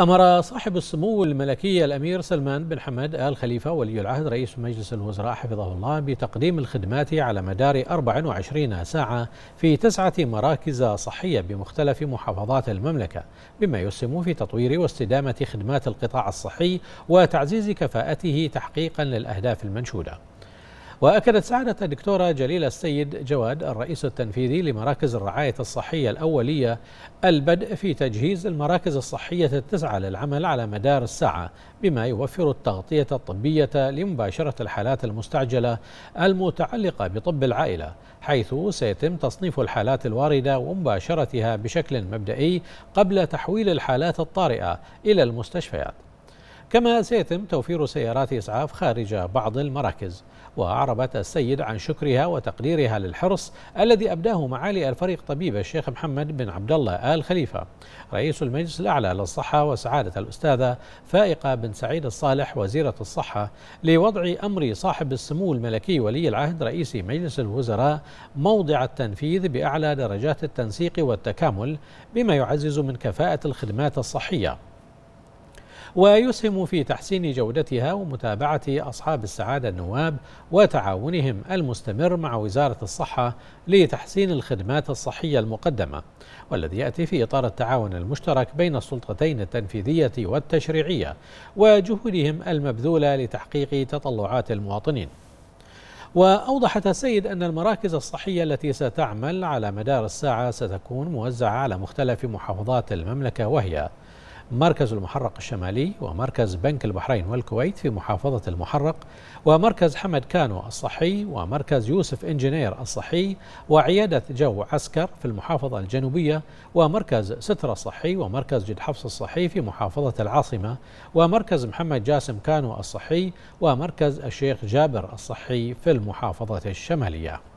أمر صاحب السمو الملكي الأمير سلمان بن حمد آل خليفة ولي العهد رئيس مجلس الوزراء حفظه الله بتقديم الخدمات على مدار 24 ساعة في تسعة مراكز صحية بمختلف محافظات المملكة بما يسهم في تطوير واستدامة خدمات القطاع الصحي وتعزيز كفاءته تحقيقا للأهداف المنشودة وأكدت سعادة الدكتورة جليلة السيد جواد الرئيس التنفيذي لمراكز الرعاية الصحية الأولية البدء في تجهيز المراكز الصحية التسعة للعمل على مدار الساعة بما يوفر التغطية الطبية لمباشرة الحالات المستعجلة المتعلقة بطب العائلة حيث سيتم تصنيف الحالات الواردة ومباشرتها بشكل مبدئي قبل تحويل الحالات الطارئة إلى المستشفيات كما سيتم توفير سيارات إسعاف خارج بعض المراكز وأعربت السيد عن شكرها وتقديرها للحرص الذي أبداه معالي الفريق طبيب الشيخ محمد بن عبد الله آل خليفة رئيس المجلس الأعلى للصحة وسعادة الأستاذة فائقة بن سعيد الصالح وزيرة الصحة لوضع أمر صاحب السمو الملكي ولي العهد رئيس مجلس الوزراء موضع التنفيذ بأعلى درجات التنسيق والتكامل بما يعزز من كفاءة الخدمات الصحية ويسهم في تحسين جودتها ومتابعة أصحاب السعادة النواب وتعاونهم المستمر مع وزارة الصحة لتحسين الخدمات الصحية المقدمة والذي يأتي في إطار التعاون المشترك بين السلطتين التنفيذية والتشريعية وجهودهم المبذولة لتحقيق تطلعات المواطنين وأوضحت السيد أن المراكز الصحية التي ستعمل على مدار الساعة ستكون موزعة على مختلف محافظات المملكة وهي مركز المحرق الشمالي ومركز بنك البحرين والكويت في محافظة المحرق ومركز حمد كانو الصحي ومركز يوسف انجينير الصحي وعيادة جو عسكر في المحافظة الجنوبية ومركز سترة الصحي ومركز جد حفص الصحي في محافظة العاصمة ومركز محمد جاسم كانو الصحي ومركز الشيخ جابر الصحي في المحافظة الشمالية